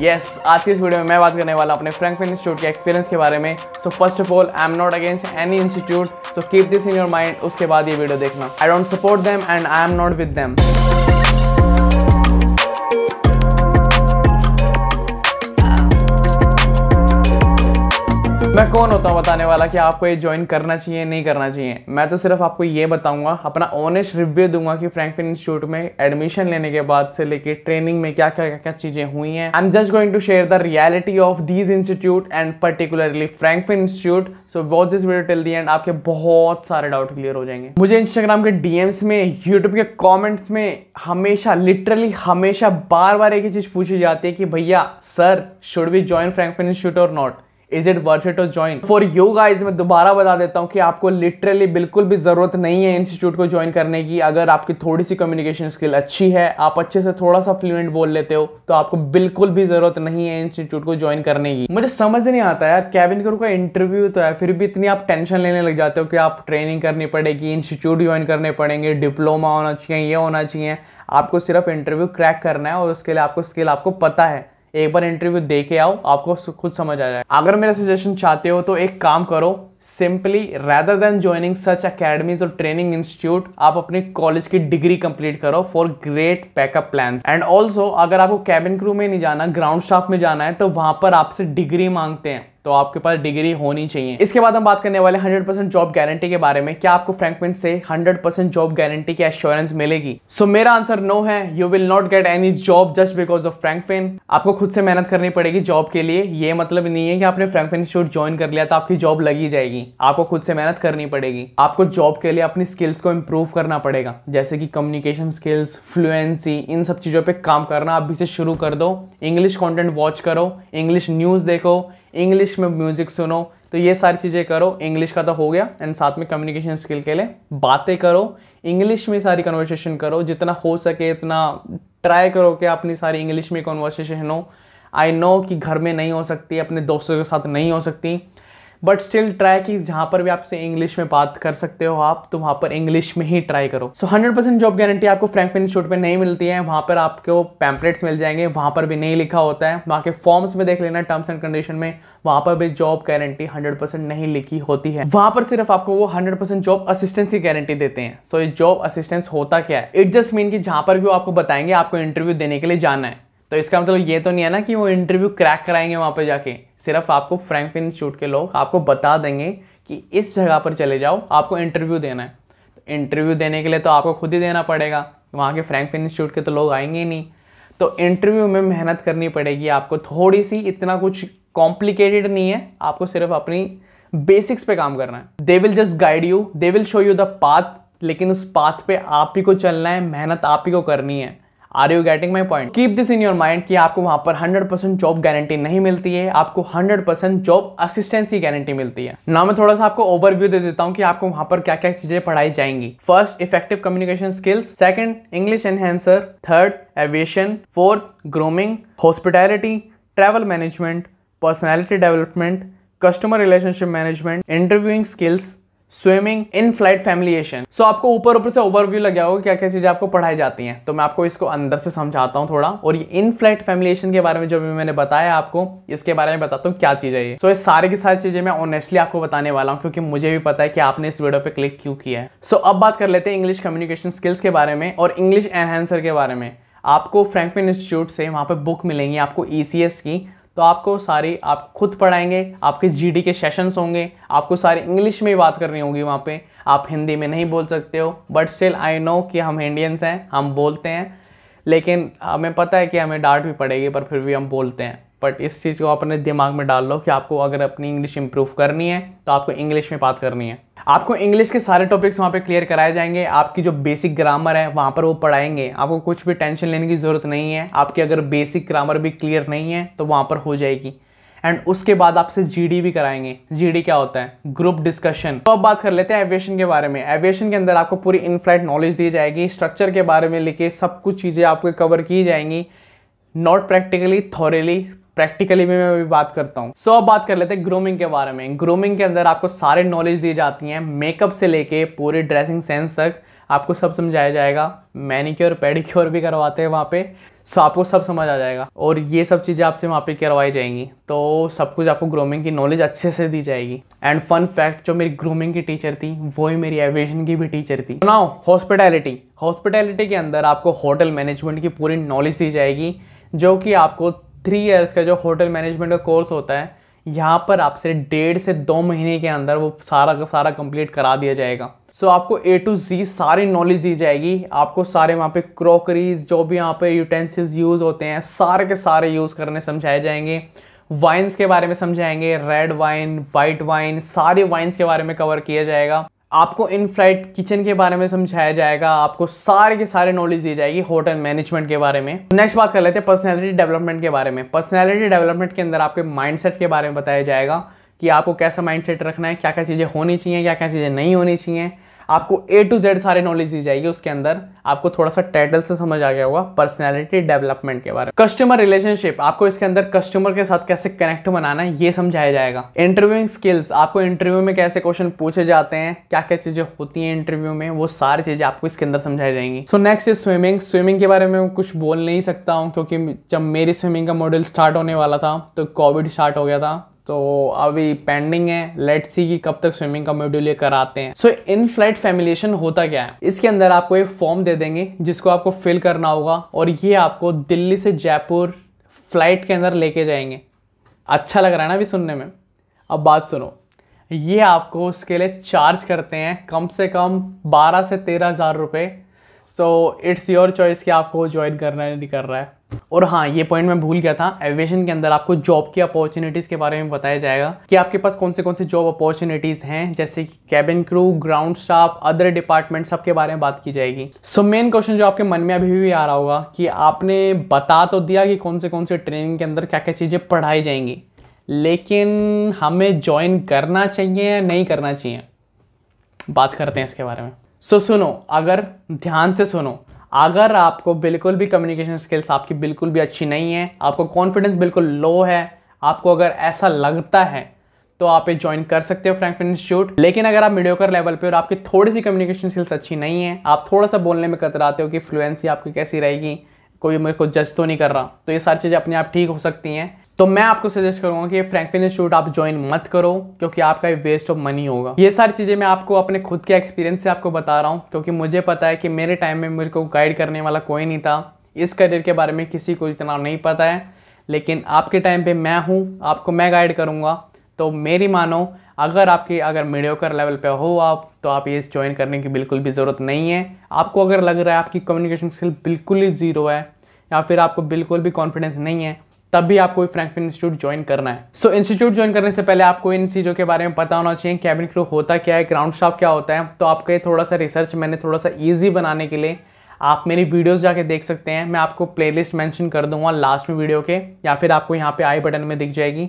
yes आज की इस वीडियो में मैं बात करने वाला अपने फ्रैंकफिन इंस्टीट्यूट के एक्सपीरियंस के बारे में so first of all I am not against any institute so keep this in your mind उसके बाद ये वीडियो देखना I don't support them and I am not with them मैं कौन होता हूँ बताने वाला कि आपको ये ज्वाइन करना चाहिए नहीं करना चाहिए मैं तो सिर्फ आपको ये बताऊंगा अपना ऑनेस्ट रिव्यू दूंगा कि फ्रैंकलिन इंस्टीट्यूट में एडमिशन लेने के बाद से लेके ट्रेनिंग में क्या क्या क्या क्या चीजें हुई हैं I am just going to share the reality of these institute and particularly Franklin institute so watch this video till the end आपके बहुत सारे डाउट क्लियर हो जाएंगे मुझे इंस्टाग्राम के डीएम्स में यूट्यूब के कॉमेंट्स में हमेशा लिटरली हमेशा बार बार एक ही चीज पूछी जाती है कि भैया sir should we join Franklin institute or not is it worth it to join for you guys मैं दोबारा बता देता हूँ कि आपको लिटरली बिल्कुल भी ज़रूरत नहीं है इंस्टीट्यूट को ज्वाइन करने की अगर आपकी थोड़ी सी कम्युनिकेशन स्किल अच्छी है आप अच्छे से थोड़ा सा फ्लुएंट बोल लेते हो तो आपको बिल्कुल भी ज़रूरत नहीं है इंस्टीट्यूट को ज्वाइन करने की मुझे समझ नहीं आता यार कैबिन क्रू का इंटरव्यू तो है फिर भी इतनी आप टेंशन लेने लग जाते हो कि आप ट्रेनिंग करनी पड़ेगी इंस्टीट्यूट ज्वाइन करने पड़ेंगे डिप्लोमा होना चाहिए ये होना चाहिए आपको सिर्फ इंटरव्यू क्रैक करना है और उसके लिए आपको स्किल आपको पता है एक बार इंटरव्यू दे के आओ आपको खुद समझ आ जाएगा अगर मेरा सजेशन चाहते हो तो एक काम करो simply rather than joining such academies और ट्रेनिंग इंस्टीट्यूट आप अपने कॉलेज की डिग्री कंप्लीट करो for great backup plan and also अगर आपको कैबिन क्रू में नहीं जाना ग्राउंड स्टाफ में जाना है तो वहां पर आपसे डिग्री मांगते हैं तो आपके पास डिग्री होनी चाहिए इसके बाद हम बात करने वाले 100% जॉब गारंटी के बारे में क्या आपको फ्रैंकमिन से 100% जॉब गारंटी की एश्योरेंस मिलेगी सो so, मेरा आंसर नो है you will not get any job just because of Frankfinn आपको खुद से मेहनत करनी पड़ेगी जॉब के लिए ये मतलब नहीं है कि आपने फ्रैंकफिन इंस्टीट्यूट ज्वाइन कर लिया तो आपकी जॉब लगी जाएगी पड़ेगी आपको खुद से मेहनत करनी पड़ेगी आपको जॉब के लिए अपनी स्किल्स को इम्प्रूव करना पड़ेगा जैसे कि कम्युनिकेशन स्किल्स फ्लुएंसी इन सब चीज़ों पे काम करना आप भी से शुरू कर दो इंग्लिश कॉन्टेंट वॉच करो इंग्लिश न्यूज़ देखो इंग्लिश में म्यूज़िक सुनो तो ये सारी चीज़ें करो इंग्लिश का तो हो गया एंड साथ में कम्युनिकेशन स्किल के लिए बातें करो इंग्लिश में सारी कन्वर्सेशन करो जितना हो सके इतना ट्राई करो कि अपनी सारी इंग्लिश में कन्वर्सेशन हो आई नो कि घर में नहीं हो सकती अपने दोस्तों के साथ नहीं हो सकती बट स्टिल ट्राई कि जहां पर भी आपसे इंग्लिश में बात कर सकते हो आप तो वहां पर इंग्लिश में ही ट्राई करो so hundred percent job guarantee आपको फ्रैंकफिन इंस्टीट्यूट में नहीं मिलती है वहाँ पर आपको पैम्पलेट्स मिल जाएंगे वहां पर भी नहीं लिखा होता है वहां के फॉर्म्स में देख लेना टर्म्स एंड कंडीशन में वहां पर भी जॉब गारंटी हंड्रेड नहीं लिखी होती है वहां पर सिर्फ आपको वो हंड्रेड जॉब असिस्टेंस की गारंटी देते हैं सो so, ये जॉब असिस्टेंस होता क्या है इट जस्ट मीन कि जहां पर भी वो आपको बताएंगे आपको इंटरव्यू देने के लिए जाना है तो इसका मतलब ये तो नहीं है ना कि वो इंटरव्यू क्रैक कराएंगे वहाँ पर जाके सिर्फ आपको फिन इंस्टीट्यूट के लोग आपको बता देंगे कि इस जगह पर चले जाओ आपको इंटरव्यू देना है तो इंटरव्यू देने के लिए तो आपको खुद ही देना पड़ेगा वहाँ के फिन इंस्टीट्यूट के तो लोग आएंगे ही नहीं तो इंटरव्यू में मेहनत करनी पड़ेगी आपको थोड़ी सी इतना कुछ कॉम्प्लिकेटेड नहीं है आपको सिर्फ अपनी बेसिक्स पे काम करना है they will just guide you they will show you the path लेकिन उस पाथ पे आप ही को चलना है मेहनत आप ही को करनी है are you getting my point keep this in your mind कि आपको वहां पर 100% जॉब गारंटी नहीं मिलती है आपको 100% जॉब असिस्टेंस की गारंटी मिलती है ना मैं थोड़ा सा आपको ओवरव्यू दे देता हूँ कि आपको वहां पर क्या क्या चीजें पढ़ाई जाएंगी first effective communication skills second English enhancer third aviation fourth grooming hospitality travel management personality development customer relationship management interviewing skills swimming in flight familiarisation so आपको ऊपर ऊपर से ओवरव्यू लग गया होगा क्या क्या चीज़ें आपको पढ़ाई जाती हैं तो मैं आपको इसको अंदर से समझाता हूँ थोड़ा और ये इन फ्लाइट फैमिलिएशन के बारे में जो भी मैंने बताया आपको इसके बारे में बताता हूँ क्या चीज़ है ये सो so, ये सारी की सारी चीज़ें मैं ऑनेस्टली आपको बताने वाला हूँ क्योंकि मुझे भी पता है कि आपने इस वीडियो पे क्लिक क्यों किया है सो so, अब बात कर लेते हैं इंग्लिश कम्युनिकेशन स्किल्स के बारे में और इंग्लिश एनहेंसर के बारे में आपको फ्रैंकमिन इंस्टीट्यूट से वहाँ पर बुक मिलेंगी आपको ई e की तो आपको सारी आप खुद पढ़ाएंगे आपके जीडी के सेशंस होंगे आपको सारी इंग्लिश में ही बात करनी होगी वहाँ पे आप हिंदी में नहीं बोल सकते हो बट स्टिल आई नो कि हम इंडियंस हैं हम बोलते हैं लेकिन हमें पता है कि हमें डांट भी पड़ेगी पर फिर भी हम बोलते हैं बट इस चीज़ को अपने दिमाग में डाल लो कि आपको अगर अपनी इंग्लिश इम्प्रूव करनी है तो आपको इंग्लिश में बात करनी है आपको इंग्लिश के सारे टॉपिक्स वहाँ पे क्लियर कराए जाएंगे आपकी जो बेसिक ग्रामर है वहाँ पर वो पढ़ाएंगे आपको कुछ भी टेंशन लेने की ज़रूरत नहीं है आपकी अगर बेसिक ग्रामर भी क्लियर नहीं है तो वहाँ पर हो जाएगी एंड उसके बाद आपसे जी भी कराएंगे जी क्या होता है ग्रुप डिस्कशन तो अब बात कर लेते हैं एविएशन के बारे में एविएशन के अंदर आपको पूरी इन फ्लाइट नॉलेज दी जाएगी स्ट्रक्चर के बारे में लेके सब कुछ चीज़ें आपको कवर की जाएंगी नॉट प्रैक्टिकली थॉरेली प्रैक्टिकली भी मैं अभी बात करता हूँ सो so, अब बात कर लेते हैं ग्रूमिंग के बारे में ग्रूमिंग के अंदर आपको सारे नॉलेज दी जाती हैं मेकअप से लेके पूरे ड्रेसिंग सेंस तक आपको सब समझाया जाएगा मैनिक्योर पेडिक्योर भी करवाते हैं वहाँ पे सो आपको सब समझ आ जाएगा और ये सब चीज़ें आपसे वहाँ पे करवाई जाएंगी तो सब कुछ आपको ग्रूमिंग की नॉलेज अच्छे से दी जाएगी एंड फन फैक्ट जो मेरी ग्रूमिंग की टीचर थी वो ही मेरी एविएशन की भी टीचर थी नाउ हॉस्पिटैलिटी हॉस्पिटैलिटी के अंदर आपको होटल मैनेजमेंट की पूरी नॉलेज दी जाएगी जो कि आपको थ्री इयर्स का जो होटल मैनेजमेंट का कोर्स होता है यहाँ पर आपसे डेढ़ से दो महीने के अंदर वो सारा का सारा कंप्लीट करा दिया जाएगा सो so, आपको ए टू जी सारी नॉलेज दी जाएगी आपको सारे वहाँ पे क्रॉकरीज जो भी यहाँ पे यूटेंसिल्स यूज़ होते हैं सारे के सारे यूज़ करने समझाए जाएंगे वाइन्स के बारे में समझाएंगे रेड वाइन वाइट वाइन सारे वाइन्स के बारे में कवर किया जाएगा आपको इन फ्लाइट किचन के बारे में समझाया जाएगा आपको सारे के सारे नॉलेज दी जाएगी होटल मैनेजमेंट के बारे में नेक्स्ट बात कर लेते हैं पर्सनैलिटी डेवलपमेंट के बारे में पर्सनैलिटी डेवलपमेंट के अंदर आपके माइंड के बारे में बताया जाएगा कि आपको कैसा माइंडसेट रखना है क्या क्या चीज़ें होनी चाहिए क्या क्या चीज़ें नहीं होनी चाहिए आपको ए टू जेड सारे नॉलेज दी जाएगी उसके अंदर आपको थोड़ा सा टाइटल से समझ आ गया होगा पर्सनैलिटी डेवलपमेंट के बारे में कस्टमर रिलेशनशिप आपको इसके अंदर कस्टमर के साथ कैसे कनेक्ट बनाना है ये समझाया जाएगा इंटरव्यूइंग स्किल्स आपको इंटरव्यू में कैसे क्वेश्चन पूछे जाते हैं क्या क्या चीज़ें होती हैं इंटरव्यू में वो सारी चीज़ें आपको इसके अंदर समझाई जाएंगी so next is swimming swimming के बारे में कुछ बोल नहीं सकता हूँ क्योंकि जब मेरी स्विमिंग का मॉडल स्टार्ट होने वाला था तो कोविड स्टार्ट हो गया था तो अभी पेंडिंग है लेट सी कि कब तक स्विमिंग का मॉड्यूल ये कराते हैं सो इन फ्लाइट फैमिलेशन होता क्या है इसके अंदर आपको एक फॉर्म दे देंगे जिसको आपको फिल करना होगा और ये आपको दिल्ली से जयपुर फ्लाइट के अंदर लेके जाएंगे अच्छा लग रहा है ना अभी सुनने में अब बात सुनो ये आपको उसके लिए चार्ज करते हैं कम से कम बारह से तेरह हज़ार रुपये सो इट्स योर चॉइस कि आपको ज्वाइन करना है नहीं कर रहा है और हाँ ये पॉइंट मैं भूल गया था एविएशन के अंदर आपको जॉब की अपॉर्चुनिटीज़ के बारे में बताया जाएगा कि आपके पास कौन से कौन से जॉब अपॉर्चुनिटीज़ हैं जैसे कि cabin crew ground staff other department सब के बारे में बात की जाएगी सो मेन क्वेश्चन जो आपके मन में अभी भी आ रहा होगा कि आपने बता तो दिया कि कौन से कौन से ट्रेनिंग के अंदर क्या क्या चीज़ें पढ़ाई जाएंगी लेकिन हमें ज्वाइन करना चाहिए या नहीं करना चाहिए बात करते हैं इसके बारे में सो so, सुनो अगर ध्यान से सुनो अगर आपको बिल्कुल भी कम्युनिकेशन स्किल्स आपकी बिल्कुल भी अच्छी नहीं है आपको कॉन्फिडेंस बिल्कुल लो है आपको अगर ऐसा लगता है तो आप ये ज्वाइन कर सकते हो फ्रैंकलिन इंस्टीट्यूट लेकिन अगर आप मीडियोकर लेवल पे और आपकी थोड़ी सी कम्युनिकेशन स्किल्स अच्छी नहीं है आप थोड़ा सा बोलने में कतराते हो कि फ्लुएंसी आपकी कैसी रहेगी कोई मेरे को जज तो नहीं कर रहा तो ये सारी चीज़ें अपने आप ठीक हो सकती हैं तो मैं आपको सजेस्ट करूंगा कि फ्रैंकलिन इंस्टीट्यूट आप ज्वाइन मत करो क्योंकि आपका ये वेस्ट ऑफ मनी होगा ये सारी चीज़ें मैं आपको अपने खुद के एक्सपीरियंस से आपको बता रहा हूँ क्योंकि मुझे पता है कि मेरे टाइम में मेरे को गाइड करने वाला कोई नहीं था इस करियर के बारे में किसी को इतना नहीं पता है लेकिन आपके टाइम पे मैं हूँ आपको मैं गाइड करूँगा तो मेरी मानो अगर आपकी अगर मीडियोकर लेवल पे हो आप तो आप ये ज्वाइन करने की बिल्कुल भी ज़रूरत नहीं है आपको अगर लग रहा है आपकी कम्युनिकेशन स्किल बिल्कुल ही ज़ीरो है या फिर आपको बिल्कुल भी कॉन्फिडेंस नहीं है तब भी आपको फ्रैंकफिन इंस्टीट्यूट ज्वाइन करना है सो इंस्टीट्यूट ज्वाइन करने से पहले आपको इन चीज़ों के बारे में पता होना चाहिए कैबिन क्रू होता क्या है ग्राउंड स्टाफ क्या होता है तो आपका थोड़ा सा रिसर्च मैंने थोड़ा सा ईजी बनाने के लिए आप मेरी वीडियोस जाके देख सकते हैं मैं आपको प्लेलिस्ट मेंशन कर दूंगा लास्ट में वीडियो के या फिर आपको यहाँ पे आई बटन में दिख जाएगी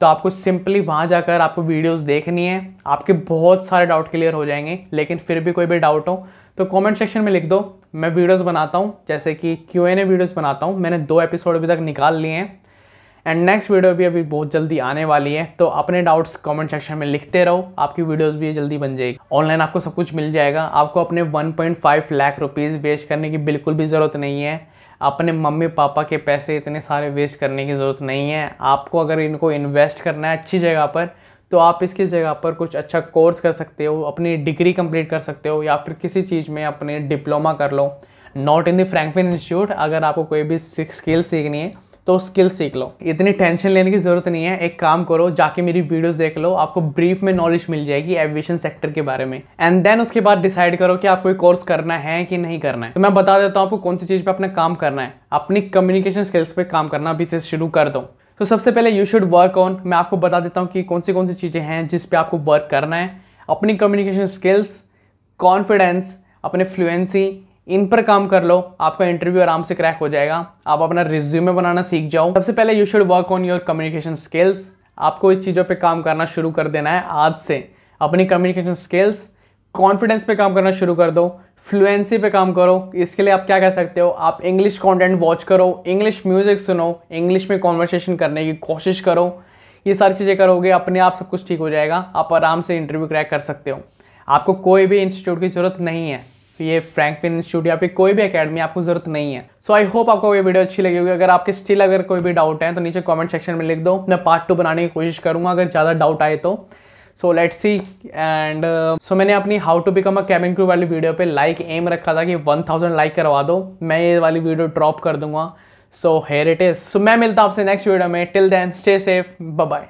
तो आपको सिंपली वहाँ जाकर आपको वीडियोस देखनी है आपके बहुत सारे डाउट क्लियर हो जाएंगे लेकिन फिर भी कोई भी डाउट हो तो कमेंट सेक्शन में लिख दो मैं वीडियोस बनाता हूँ जैसे कि क्यू एन ए वीडियोज़ बनाता हूँ मैंने दो एपिसोड अभी तक निकाल लिए हैं एंड नेक्स्ट वीडियो भी अभी बहुत जल्दी आने वाली है तो अपने डाउट्स कमेंट सेक्शन में लिखते रहो आपकी वीडियोस भी जल्दी बन जाएगी ऑनलाइन आपको सब कुछ मिल जाएगा आपको अपने 1.5 लाख रुपीज़ वेस्ट करने की बिल्कुल भी ज़रूरत नहीं है अपने मम्मी पापा के पैसे इतने सारे वेस्ट करने की ज़रूरत नहीं है आपको अगर इनको इन्वेस्ट करना है अच्छी जगह पर तो आप इसकी जगह पर कुछ अच्छा कोर्स कर सकते हो अपनी डिग्री कंप्लीट कर सकते हो या फिर किसी चीज़ में अपने डिप्लोमा कर लो not in the Frankfinn institute अगर आपको कोई भी स्किल सीखनी है तो स्किल सीख लो इतनी टेंशन लेने की ज़रूरत नहीं है एक काम करो जाके मेरी वीडियोस देख लो आपको ब्रीफ में नॉलेज मिल जाएगी एविएशन सेक्टर के बारे में एंड देन उसके बाद डिसाइड करो कि आपको कोर्स करना है कि नहीं करना है तो मैं बता देता हूँ आपको कौन सी चीज़ पर अपना काम करना है अपनी कम्युनिकेशन स्किल्स पर काम करना अभी से शुरू कर दो तो सबसे पहले यू शुड वर्क ऑन मैं आपको बता देता हूँ कि कौन सी कौन सी चीज़ें हैं जिस पे आपको वर्क करना है अपनी कम्युनिकेशन स्किल्स कॉन्फिडेंस अपने फ्लुएंसी इन पर काम कर लो आपका इंटरव्यू आराम से क्रैक हो जाएगा आप अपना रिज्यूमे बनाना सीख जाओ सबसे पहले you should work on your communication skills आपको इस चीज़ों पे काम करना शुरू कर देना है आज से अपनी कम्युनिकेशन स्किल्स कॉन्फिडेंस पे काम करना शुरू कर दो फ्लुएंसी पे काम करो इसके लिए आप क्या कह सकते हो आप इंग्लिश कंटेंट वॉच करो इंग्लिश म्यूजिक सुनो इंग्लिश में कॉन्वर्सेशन करने की कोशिश करो ये सारी चीज़ें करोगे अपने आप सब कुछ ठीक हो जाएगा आप आराम से इंटरव्यू क्रैक कर सकते हो आपको कोई भी इंस्टीट्यूट की ज़रूरत नहीं है तो ये पिन इंस्टीट्यूट या फिर कोई भी अकेडमी आपको जरूरत नहीं है सो आई होप आपको ये वीडियो अच्छी लगी होगी अगर आपके स्टिल अगर कोई भी डाउट है तो नीचे कमेंट सेक्शन में लिख दो मैं पार्ट टू बनाने की कोशिश करूँगा अगर ज़्यादा डाउट आए तो so let see and so मैंने अपनी how to become a cabin crew वाली वीडियो पे लाइक एम रखा था कि 1000 लाइक करवा दो मैं ये वाली वीडियो ड्रॉप कर दूंगा सो हेर इट इज़ सो मैं मिलता आपसे नेक्स्ट वीडियो में till then stay safe bye